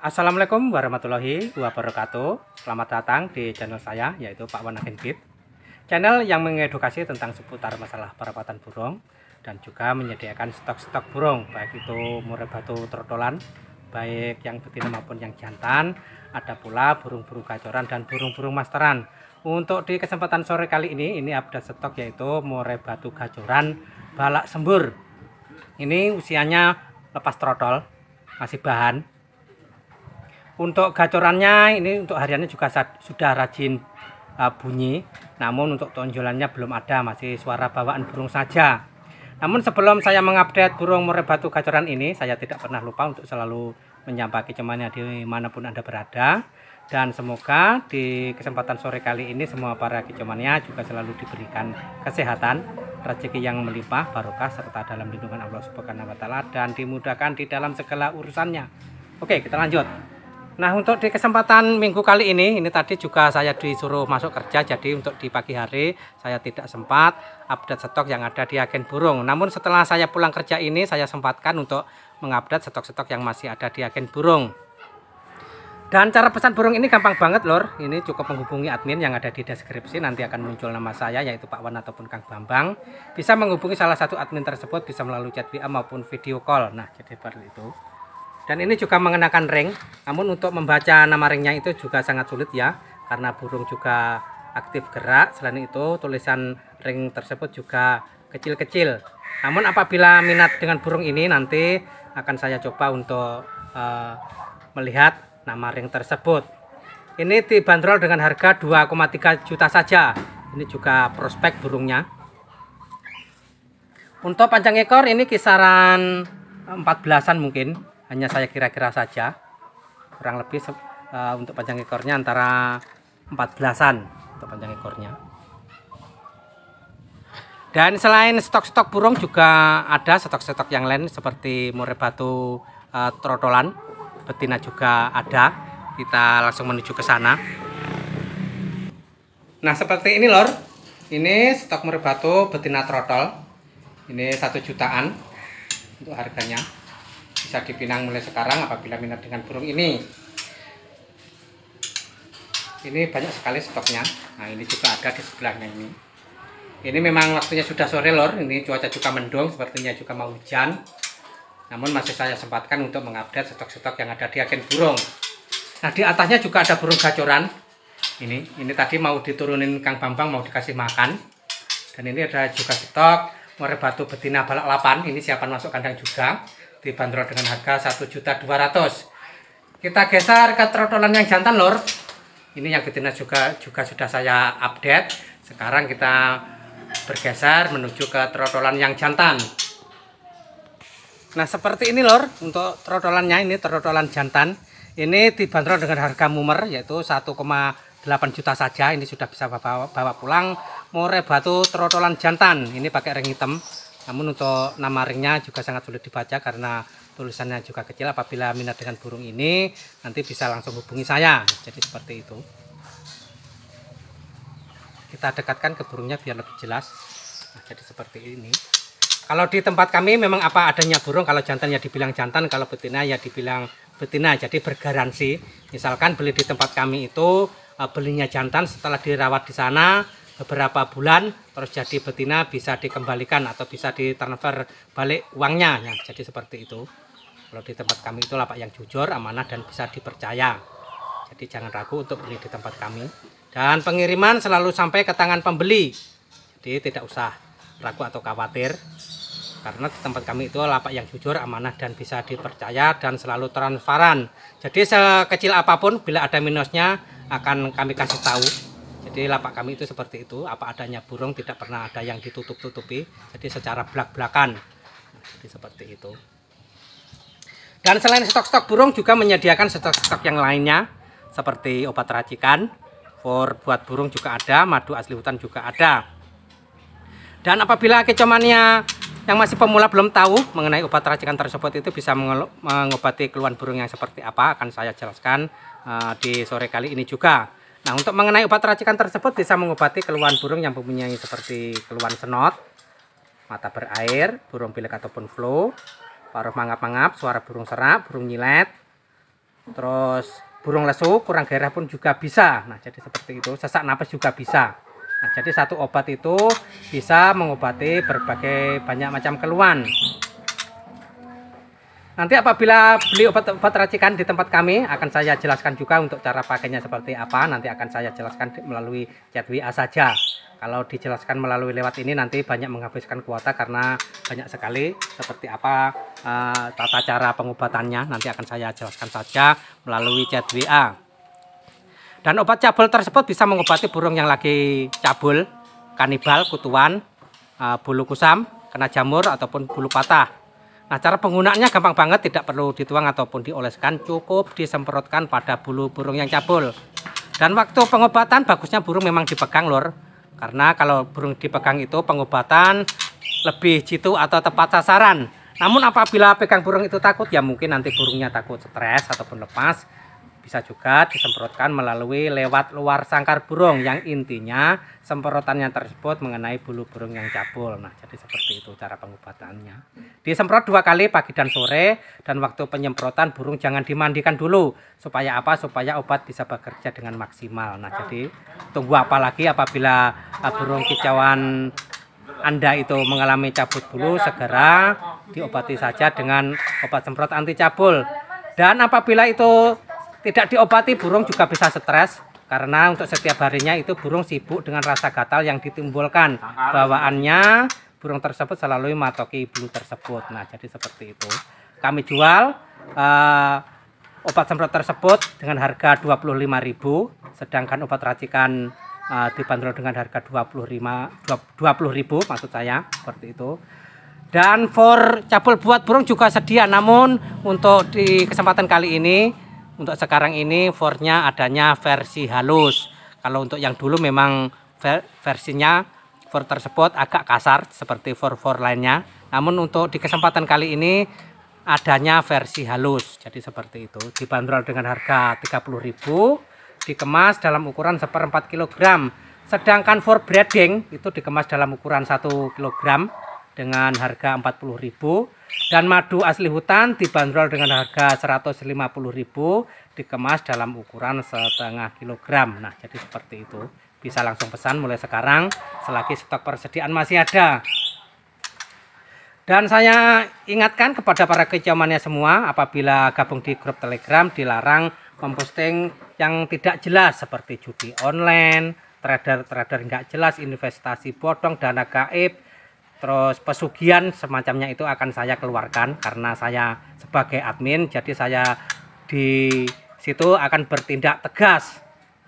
Assalamualaikum warahmatullahi wabarakatuh Selamat datang di channel saya yaitu Pak Wanakin Kit Channel yang mengedukasi tentang seputar masalah perawatan burung Dan juga menyediakan stok-stok burung Baik itu murai batu trotolan Baik yang betina maupun yang jantan Ada pula burung-burung kacoran dan burung-burung masteran Untuk di kesempatan sore kali ini Ini update stok yaitu murai batu kacoran balak sembur Ini usianya lepas trotol Masih bahan untuk gacorannya ini untuk hariannya juga sudah rajin uh, bunyi, namun untuk tonjolannya belum ada, masih suara bawaan burung saja. Namun sebelum saya mengupdate burung murai batu gacoran ini, saya tidak pernah lupa untuk selalu menyapa kecemanya dimanapun Anda berada. Dan semoga di kesempatan sore kali ini semua para kecemannya juga selalu diberikan kesehatan, rezeki yang melimpah, barokah, serta dalam lindungan Allah Subhanahu wa Ta'ala dan dimudahkan di dalam segala urusannya. Oke, kita lanjut. Nah untuk di kesempatan minggu kali ini, ini tadi juga saya disuruh masuk kerja, jadi untuk di pagi hari saya tidak sempat update stok yang ada di agen burung. Namun setelah saya pulang kerja ini, saya sempatkan untuk mengupdate stok-stok yang masih ada di agen burung. Dan cara pesan burung ini gampang banget lor. Ini cukup menghubungi admin yang ada di deskripsi. Nanti akan muncul nama saya yaitu Pak Wan ataupun Kang Bambang. Bisa menghubungi salah satu admin tersebut bisa melalui chat WA maupun video call. Nah jadi seperti itu. Dan ini juga mengenakan ring, namun untuk membaca nama ringnya itu juga sangat sulit ya, karena burung juga aktif gerak. Selain itu, tulisan ring tersebut juga kecil-kecil. Namun apabila minat dengan burung ini nanti akan saya coba untuk uh, melihat nama ring tersebut. Ini dibanderol dengan harga 2,3 juta saja. Ini juga prospek burungnya. Untuk panjang ekor ini kisaran 14-an mungkin hanya saya kira-kira saja kurang lebih uh, untuk panjang ekornya antara 14an untuk panjang ekornya dan selain stok-stok burung juga ada stok-stok yang lain seperti murai batu uh, trotolan betina juga ada kita langsung menuju ke sana nah seperti ini lor ini stok murai batu betina trotol ini satu jutaan untuk harganya bisa dipinang mulai sekarang apabila minat dengan burung ini ini banyak sekali stoknya nah ini juga ada di sebelahnya ini ini memang waktunya sudah sore lor ini cuaca juga mendung sepertinya juga mau hujan namun masih saya sempatkan untuk mengupdate stok-stok yang ada di agen burung nah di atasnya juga ada burung gacoran ini ini tadi mau diturunin Kang Bambang mau dikasih makan dan ini ada juga stok muara batu betina balak lapan ini siapa masuk kandang juga dibanderol dengan harga 1.200. Kita geser ke trotolan yang jantan lor. Ini yang betina juga juga sudah saya update. Sekarang kita bergeser menuju ke trotolan yang jantan. Nah, seperti ini lor untuk trotolannya ini trotolan jantan. Ini dibanderol dengan harga mumer yaitu 1,8 juta saja. Ini sudah bisa bawa, bawa pulang. More batu trotolan jantan. Ini pakai ring hitam. Namun untuk nama ringnya juga sangat sulit dibaca karena tulisannya juga kecil. Apabila minat dengan burung ini, nanti bisa langsung hubungi saya. Jadi seperti itu. Kita dekatkan ke burungnya biar lebih jelas. Nah, jadi seperti ini. Kalau di tempat kami memang apa adanya burung. Kalau jantan ya dibilang jantan, kalau betina ya dibilang betina. Jadi bergaransi. Misalkan beli di tempat kami itu eh, belinya jantan setelah dirawat di sana beberapa bulan terus jadi betina bisa dikembalikan atau bisa ditransfer balik uangnya ya. jadi seperti itu kalau di tempat kami itu lapak yang jujur amanah dan bisa dipercaya jadi jangan ragu untuk beli di tempat kami dan pengiriman selalu sampai ke tangan pembeli jadi tidak usah ragu atau khawatir karena di tempat kami itu lapak yang jujur, amanah dan bisa dipercaya dan selalu transparan. Jadi sekecil apapun bila ada minusnya akan kami kasih tahu jadi lapak kami itu seperti itu, apa adanya burung tidak pernah ada yang ditutup-tutupi. Jadi secara belak-belakan. Nah, jadi seperti itu. Dan selain stok-stok burung juga menyediakan stok-stok yang lainnya seperti obat racikan, for buat burung juga ada, madu asli hutan juga ada. Dan apabila kecomania yang masih pemula belum tahu mengenai obat racikan tersebut itu bisa mengobati keluhan burung yang seperti apa akan saya jelaskan eh, di sore kali ini juga. Nah, untuk mengenai obat racikan tersebut bisa mengobati keluhan burung yang mempunyai seperti keluhan senot, mata berair, burung pilek ataupun flu, paruh mangap-mangap, suara burung serak, burung nyilet, terus burung lesu, kurang gairah pun juga bisa. Nah, jadi seperti itu, sesak napas juga bisa. Nah, jadi satu obat itu bisa mengobati berbagai banyak macam keluhan. Nanti apabila beli obat-obat racikan di tempat kami akan saya jelaskan juga untuk cara pakainya seperti apa. Nanti akan saya jelaskan melalui chat WA saja. Kalau dijelaskan melalui lewat ini nanti banyak menghabiskan kuota karena banyak sekali seperti apa uh, tata cara pengobatannya. Nanti akan saya jelaskan saja melalui chat WA. Dan obat cabul tersebut bisa mengobati burung yang lagi cabul, kanibal, kutuan, uh, bulu kusam, kena jamur ataupun bulu patah. Nah, cara penggunaannya gampang banget, tidak perlu dituang ataupun dioleskan, cukup disemprotkan pada bulu burung yang cabul. Dan waktu pengobatan bagusnya burung memang dipegang lor. Karena kalau burung dipegang itu pengobatan lebih jitu atau tepat sasaran. Namun apabila pegang burung itu takut ya mungkin nanti burungnya takut stres ataupun lepas. Bisa juga disemprotkan melalui lewat luar sangkar burung yang intinya semprotannya tersebut mengenai bulu burung yang cabul. Nah, jadi seperti itu cara pengobatannya. Disemprot dua kali pagi dan sore dan waktu penyemprotan burung jangan dimandikan dulu supaya apa? Supaya obat bisa bekerja dengan maksimal. Nah, jadi tunggu apa lagi apabila eh, burung kicauan anda itu mengalami cabut bulu segera diobati saja dengan obat semprot anti cabul dan apabila itu tidak diobati burung juga bisa stres karena untuk setiap harinya itu burung sibuk dengan rasa gatal yang ditimbulkan bawaannya burung tersebut selalu mematoki bulu tersebut. Nah, jadi seperti itu. Kami jual uh, obat semprot tersebut dengan harga 25.000 sedangkan obat racikan uh, dibanderol dengan harga 25 20.000 maksud saya seperti itu. Dan for cabul buat burung juga sedia namun untuk di kesempatan kali ini untuk sekarang ini fornya adanya versi halus kalau untuk yang dulu memang versinya for tersebut agak kasar seperti for-for lainnya namun untuk di kesempatan kali ini adanya versi halus jadi seperti itu dibanderol dengan harga 30000 dikemas dalam ukuran seperempat kilogram. kg sedangkan for breeding itu dikemas dalam ukuran 1 kg dengan harga 40000 dan madu asli hutan dibanderol dengan harga 150.000 dikemas dalam ukuran setengah kilogram. Nah, jadi seperti itu. Bisa langsung pesan mulai sekarang selagi stok persediaan masih ada. Dan saya ingatkan kepada para kejamannya semua apabila gabung di grup Telegram dilarang memposting yang tidak jelas seperti judi online, trader-trader nggak jelas, investasi bodong, dana gaib, terus pesugihan semacamnya itu akan saya keluarkan karena saya sebagai admin jadi saya di situ akan bertindak tegas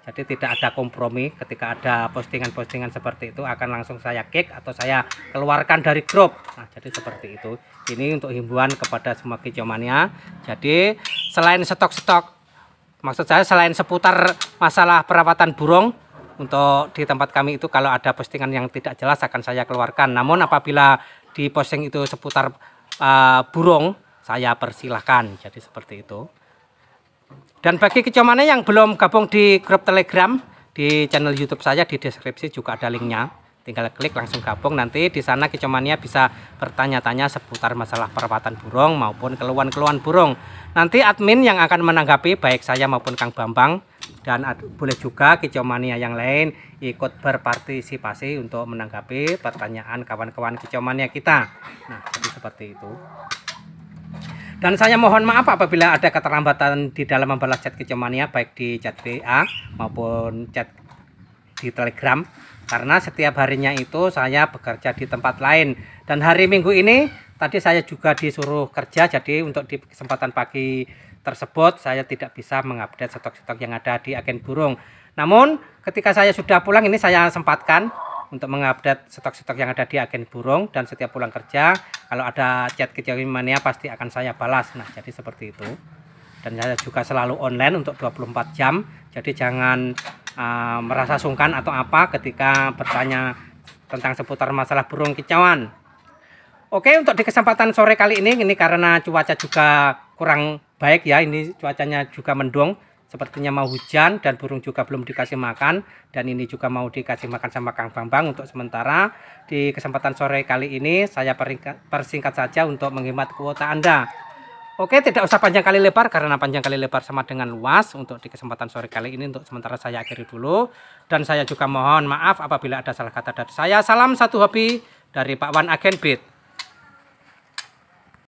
jadi tidak ada kompromi ketika ada postingan-postingan seperti itu akan langsung saya kick atau saya keluarkan dari grup nah jadi seperti itu ini untuk himbauan kepada semua kejomania jadi selain stok-stok maksud saya selain seputar masalah perawatan burung untuk di tempat kami itu kalau ada postingan yang tidak jelas akan saya keluarkan. Namun apabila di posting itu seputar uh, burung, saya persilahkan. Jadi seperti itu. Dan bagi kecomannya yang belum gabung di grup Telegram, di channel YouTube saya di deskripsi juga ada linknya tinggal klik langsung gabung nanti di sana kicomania bisa bertanya-tanya seputar masalah perawatan burung maupun keluhan-keluhan burung nanti admin yang akan menanggapi baik saya maupun Kang Bambang dan boleh juga kicomania yang lain ikut berpartisipasi untuk menanggapi pertanyaan kawan-kawan kicomania kita nah jadi seperti itu dan saya mohon maaf apabila ada keterlambatan di dalam membalas chat kicomania baik di chat WA maupun chat di Telegram karena setiap harinya itu saya bekerja di tempat lain dan hari minggu ini tadi saya juga disuruh kerja jadi untuk di kesempatan pagi tersebut saya tidak bisa mengupdate stok-stok yang ada di agen burung namun ketika saya sudah pulang ini saya sempatkan untuk mengupdate stok-stok yang ada di agen burung dan setiap pulang kerja kalau ada chat kejawi mania pasti akan saya balas nah jadi seperti itu dan saya juga selalu online untuk 24 jam jadi jangan uh, merasa sungkan atau apa ketika bertanya tentang seputar masalah burung kicauan. Oke, untuk di kesempatan sore kali ini ini karena cuaca juga kurang baik ya, ini cuacanya juga mendung, sepertinya mau hujan dan burung juga belum dikasih makan dan ini juga mau dikasih makan sama Kang Bambang untuk sementara. Di kesempatan sore kali ini saya persingkat saja untuk menghemat kuota Anda. Oke, tidak usah panjang kali lebar karena panjang kali lebar sama dengan luas. Untuk di kesempatan sore kali ini untuk sementara saya akhiri dulu. Dan saya juga mohon maaf apabila ada salah kata dari saya. Salam satu hobi dari Pak Wan Agen Beat.